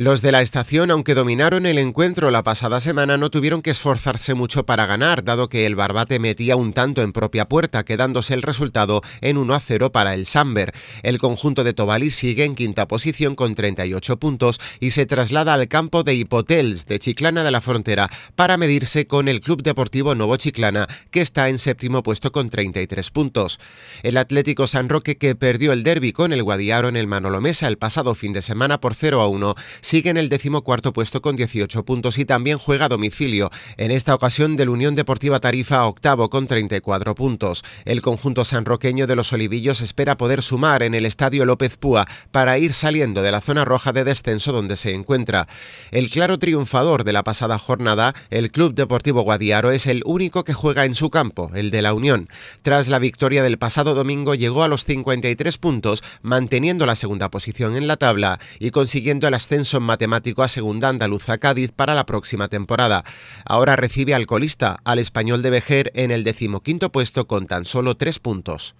Los de la estación, aunque dominaron el encuentro la pasada semana, no tuvieron que esforzarse mucho para ganar, dado que el Barbate metía un tanto en propia puerta, quedándose el resultado en 1 a 0 para el Samber. El conjunto de Tobalí sigue en quinta posición con 38 puntos y se traslada al campo de Hipotels de Chiclana de la Frontera para medirse con el Club Deportivo Novo Chiclana, que está en séptimo puesto con 33 puntos. El Atlético San Roque, que perdió el derbi con el Guadiaro en el Manolomesa el pasado fin de semana por 0 a 1, sigue en el decimocuarto puesto con 18 puntos y también juega a domicilio, en esta ocasión del Unión Deportiva Tarifa octavo con 34 puntos. El conjunto sanroqueño de los Olivillos espera poder sumar en el Estadio López Púa para ir saliendo de la zona roja de descenso donde se encuentra. El claro triunfador de la pasada jornada, el Club Deportivo Guadiaro es el único que juega en su campo, el de la Unión. Tras la victoria del pasado domingo llegó a los 53 puntos, manteniendo la segunda posición en la tabla y consiguiendo el ascenso en Matemático a Segunda Andaluza Cádiz para la próxima temporada. Ahora recibe al colista, al español de Vejer, en el decimoquinto puesto con tan solo tres puntos.